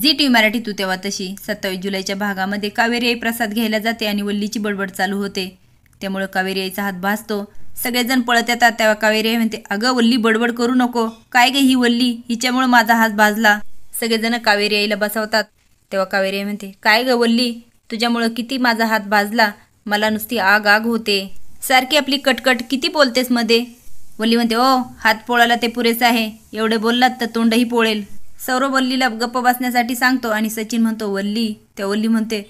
G T Marathi तू तेव्हा तशी सत्तावीस जुलैच्या भागामध्ये कावेरी आई प्रसाद घ्यायला जाते आणि वल्लीची बडबड चालू होते त्यामुळं कावेरी आईचा हात भासतो सगळेजण पळत येतात तेव्हा कावेरी म्हणते अगं वल्ली बडबड करू नको काय गे ही वल्ली हिच्यामुळे माझा हात भाजला सगळेजण कावेरी आईला बसवतात तेव्हा कावेरी म्हणते काय गं वल्ली तुझ्यामुळं किती माझा हात भाजला मला नुसती आग आग होते सारखी आपली कटकट किती बोलतेस मध्ये वल्ली म्हणते ओ हो, हात पोळायला ते पुरेसं आहे एवढे बोललात तर तोंडही पोळेल सौरभ वल्लीला गप्प बसण्यासाठी सांगतो आणि सचिन म्हणतो वल्ली त्या वल्ली म्हणते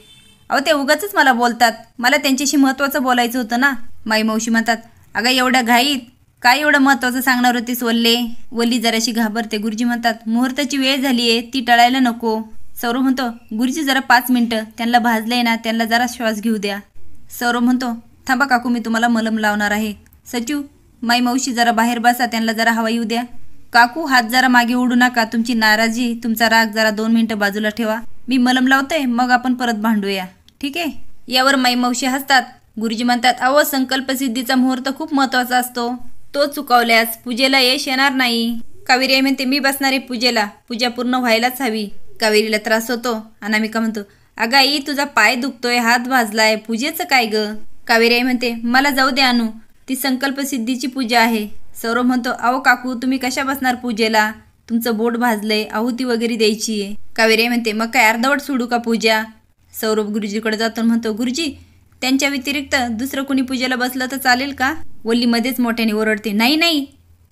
अहो ते उगाच मला बोलतात मला त्यांच्याशी महत्त्वाचं बोलायचं होतं ना माई मावशी म्हणतात अगं एवढ्या घाईत काय एवढं महत्त्वाचं सांगणार होतीस वल्ले वल्ली जराशी घाबरते गुरुजी म्हणतात मुहूर्ताची वेळ झाली आहे ती टळायला नको सौरभ म्हणतो गुरुजी जरा पाच मिनटं त्यांना भाजलंय ना त्यांना जरा श्वास घेऊ द्या सौरभ म्हणतो थांबा काकू मी तुम्हाला मलम लावणार आहे सचिव माई मावशी जरा बाहेर बसा त्यांना जरा हवा येऊ द्या काकू हात जरा मागे उडू नका तुमची नाराजी तुमचा राग जरा दोन मिनिटं बाजूला ठेवा मी मलम लावते मग आपण परत भांडूया ठीक आहे यावर माई मावशी हसतात गुरुजी म्हणतात अहो संकल्पसिद्धीचा मुहूर्त खूप महत्त्वाचा असतो तो चुकवल्यास पूजेला यश येणार नाही कावेरी आई म्हणते मी बसणारे पूजेला पूजा पूर्ण व्हायलाच हवी कावेरीला त्रास होतो अनामिका म्हणतो अगं आई तुझा पाय दुखतोय हात भाजलाय पूजेचं काय ग कावेरी आई म्हणते मला जाऊ दे आणू ती संकल्पसिद्धीची पूजा आहे सौरभ म्हणतो अहो काकू तुम्ही कशा बसणार पूजेला तुमचं बोट भाजलंय आहुती वगैरे द्यायची आहे कावेरी म्हणते मग काय अर्धवट सोडू का पूजा सौरभ गुरुजीकडे जातो म्हणतो गुरुजी त्यांच्या व्यतिरिक्त दुसरं कोणी पूजेला बसलं तर चालेल का वल्ली मध्येच मोठ्याने ओरडते नाही नाही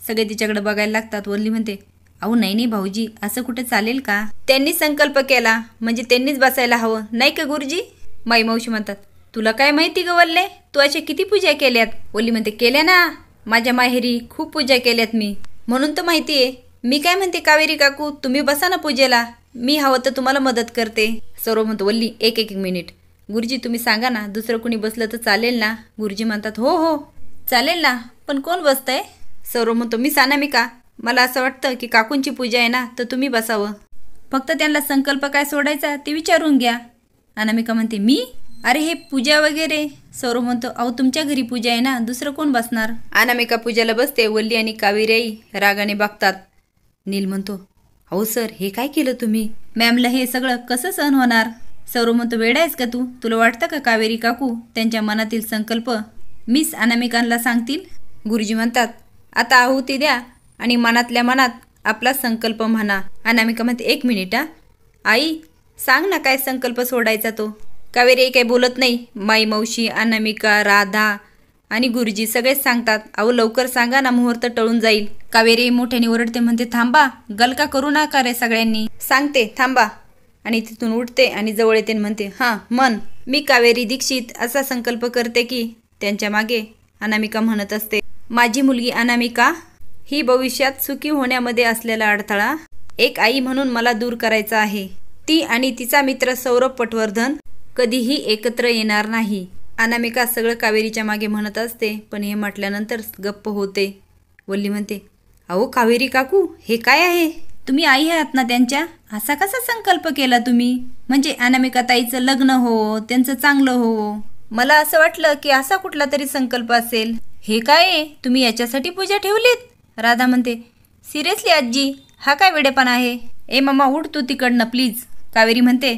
सगळे तिच्याकडे बघायला लागतात वल्ली म्हणते अहो नाही नाही भाऊजी असं कुठे चालेल का त्यांनी संकल्प केला म्हणजे त्यांनीच बसायला हवं नाही का गुरुजी माई मावशी म्हणतात तुला काय माहिती वल्ले तू अशा किती पूजा केल्यात ओली म्हणते केल्या ना माझ्या माहेरी खूप पूजा केल्यात मी म्हणून तर माहिती आहे मी काय म्हणते कावेरी काकू तुम्ही बसा ना पूजेला मी हवं तर तुम्हाला मदत करते सर्व म्हणतो वल्ली एक एक मिनिट गुरुजी तुम्ही सांगा ना दुसरं कुणी बसलं तर चालेल ना गुरुजी म्हणतात हो हो चालेल ना पण कोण बसतंय सर्व म्हणतो मी का मला असं वाटतं की काकूंची पूजा आहे ना तर तुम्ही बसावं फक्त त्यांना संकल्प काय सोडायचा ते विचारून घ्या अनामिका म्हणते मी अरे हे पूजा वगैरे सौरभ म्हणतो अहो तुमच्या घरी पूजा आहे ना दुसरं कोण बसणार अनामिका पूजाला बसते वल्ली आणि कावेरी रागाने बघतात नील म्हणतो अहो सर हे काय केलं तुम्ही मॅमला हे सगळं कसं सहन होणार सौरभ म्हणतो आहेस का तू तुला वाटतं का कावेरी काकू त्यांच्या मनातील संकल्प मिस अनामिकांना सांगतील गुरुजी म्हणतात आता आहुती द्या आणि मनातल्या मनात आपला संकल्प म्हणा अनामिका म्हणते एक मिनिट आई सांग ना काय संकल्प सोडायचा तो कावेरी काही बोलत नाही माई मावशी अनामिका राधा आणि गुरुजी सगळेच सांगतात अहो लवकर सांगा ना मुहूर्त टळून जाईल कावेरी मोठ्याने ओरडते म्हणते थांबा गलका करू नका रे सगळ्यांनी सांगते थांबा आणि तिथून उठते आणि जवळ येते म्हणते हां मन मी कावेरी दीक्षित असा संकल्प करते की त्यांच्या मागे अनामिका म्हणत असते माझी मुलगी अनामिका ही भविष्यात सुखी होण्यामध्ये असलेला अडथळा एक आई म्हणून मला दूर करायचा आहे ती आणि तिचा मित्र सौरभ पटवर्धन कधीही एकत्र येणार नाही अनामिका सगळं कावेरीच्या मागे म्हणत असते पण हे म्हटल्यानंतर गप्प होते वल्ली म्हणते अहो कावेरी काकू हे काय आहे तुम्ही आई आहात ना त्यांच्या असा कसा संकल्प केला तुम्ही म्हणजे अनामिका ताईचं लग्न हो त्यांचं चांगलं हो मला असं वाटलं की असा कुठला तरी संकल्प असेल हे काय तुम्ही याच्यासाठी पूजा ठेवलीत राधा म्हणते सिरियसली आजी हा काय वेडेपण आहे ए मामा उठ तू तिकडनं प्लीज कावेरी म्हणते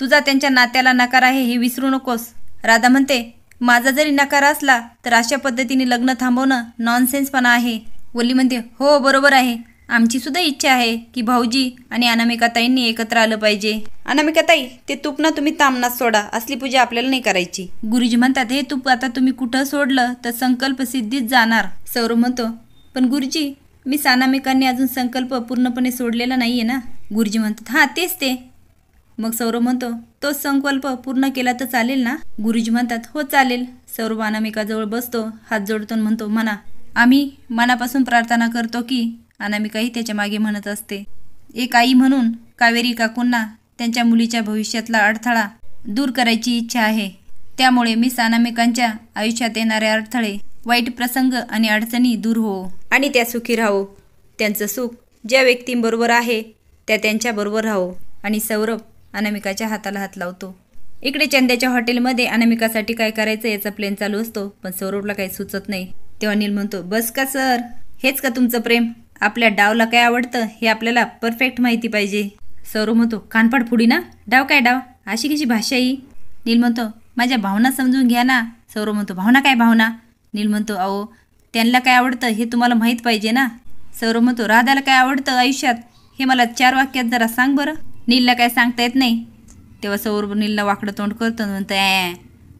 तुझा त्यांच्या नात्याला नकार आहे हे विसरू नकोस राधा म्हणते माझा जरी नकार असला तर अशा पद्धतीने लग्न थांबवणं नॉनसेन्सपणा आहे वल्ली म्हणते हो बरोबर आहे आमची सुद्धा इच्छा आहे की भाऊजी आणि अनामिकाताईंनी एकत्र आलं पाहिजे अनामिकाताई ते तूप ना तुम्ही तामनात सोडा असली पूजा आपल्याला नाही करायची गुरुजी म्हणतात हे तूप आता तुम्ही कुठं सोडलं तर संकल्प सिद्धीच जाणार सौरव म्हणतो पण गुरुजी मी सानामिकांनी अजून संकल्प पूर्णपणे सोडलेला नाहीये ना गुरुजी म्हणतात हां तेच ते मग सौरव म्हणतो तोच संकल्प पूर्ण केला तर चालेल ना गुरुजी म्हणतात हो चालेल सौरभ अनामिकाजवळ बसतो हात जोडतो म्हणतो म्हणा आम्ही मनापासून प्रार्थना करतो की अनामिकाही त्याच्या मागे म्हणत असते एक आई म्हणून कावेरी काकूंना त्यांच्या मुलीच्या भविष्यातला अडथळा दूर करायची इच्छा आहे त्यामुळे मी अनामिकांच्या आयुष्यात येणारे अडथळे वाईट प्रसंग आणि अडचणी दूर हो आणि त्या सुखी राहो त्यांचं सुख ज्या व्यक्तींबरोबर आहे त्या त्यांच्याबरोबर राहो आणि सौरभ अनामिकाच्या हाताला हात लावतो इकडे चंद्याच्या हॉटेलमध्ये अनामिकासाठी काय करायचं याचा प्लेन चालू असतो पण सौरभला काही सुचत नाही तेव्हा अनिल म्हणतो बस का सर हेच का तुमचं प्रेम आपल्या डावला काय आवडतं हे आपल्याला परफेक्ट माहिती पाहिजे सौरभ म्हणतो कानपाड फुडी ना डाव काय डाव अशी कशी भाषा ही नील म्हणतो माझ्या भावना समजून घ्या ना सौरव म्हणतो भावना काय भावना नील म्हणतो अहो त्यांना काय आवडतं हे तुम्हाला माहीत पाहिजे ना सौरव म्हणतो राधाला काय आवडतं आयुष्यात हे मला चार वाक्यात जरा सांग बरं नीलला काय सांगता येत नाही तेव्हा सौर नीलला वाकडं तोंड करतो म्हणतो ॲ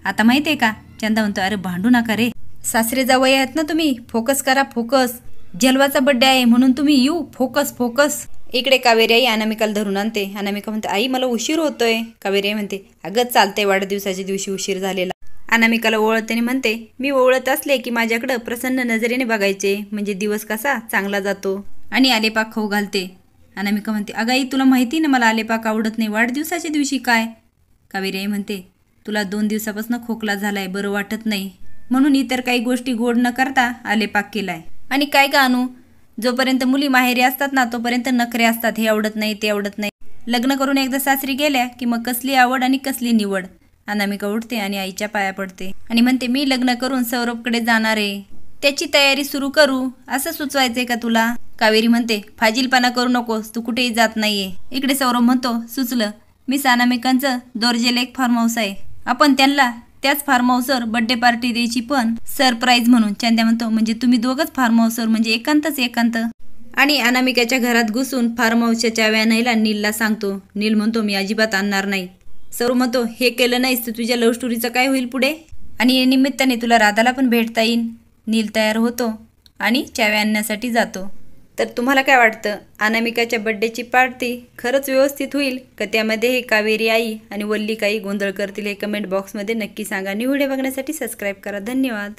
आता माहिती आहे का चंदा म्हणतो अरे भांडू नका रे सासरे जावई आहेत ना तुम्ही फोकस करा फोकस जलवाचा बड्डे आहे म्हणून तुम्ही येऊ फोकस फोकस इकडे कावेरी आई अनामिकाला धरून आणते अनामिका म्हणते आई मला उशीर होतोय कावेरी आई म्हणते अगं चालतंय वाढदिवसाच्या दिवशी उशीर झालेला अनामिकाला ओळतेनी म्हणते मी ओळत असले की माझ्याकडं प्रसन्न नजरेने बघायचे म्हणजे दिवस कसा चांगला जातो आणि आले खाऊ घालते अनामिका म्हणते अगाई तुला माहिती ना मला आलेपाक आवडत नाही वाढदिवसाच्या दिवशी काय कावेरी आई म्हणते तुला दोन दिवसापासून खोकला झालाय बरं वाटत नाही म्हणून इतर काही गोष्टी गोड न करता आलेपाक केलाय आणि काय का अनु जोपर्यंत मुली माहेरी असतात ना तोपर्यंत नखरे असतात हे आवडत नाही ते आवडत नाही लग्न करून एकदा सासरी गेल्या की मग कसली आवड आणि कसली निवड अनामिका उठते आणि आईच्या पाया पडते आणि म्हणते मी लग्न करून सौरभकडे जाणार आहे त्याची तयारी सुरू करू असं सुचवायचंय का तुला कावेरी म्हणते फाजीलपणा करू नकोस तू कुठेही जात नाहीये इकडे सौरभ म्हणतो सुचलं मी सानामेकांचं दोर्जेला एक फार्म हाऊस आहे आपण त्यांना त्याच फार्म हाऊसवर बड्डे पार्टी द्यायची पण सरप्राईज म्हणून चांद्या म्हणतो म्हणजे तुम्ही दोघंच फार्म हाऊसवर म्हणजे एकांतच एकांत आणि अनामिकाच्या घरात घुसून फार्म हाऊसच्या चाव्या नाहीला नीलला सांगतो नील म्हणतो मी अजिबात आणणार नाही सौरव म्हणतो हे केलं नाहीस तर तुझ्या लव्ह स्टोरीचं काय होईल पुढे आणि या निमित्ताने तुला राधाला पण भेटता येईल नील तयार होतो आणि चाव्या आणण्यासाठी जातो तर तुम्हाला काय वाटतं अनामिकाच्या बड्डेची पार्टी खरंच व्यवस्थित होईल का त्यामध्ये हे कावेरी आई आणि वल्ली काही गोंधळ करतील हे कमेंट बॉक्समध्ये नक्की सांगा आणि व्हिडिओ बघण्यासाठी सबस्क्राईब करा धन्यवाद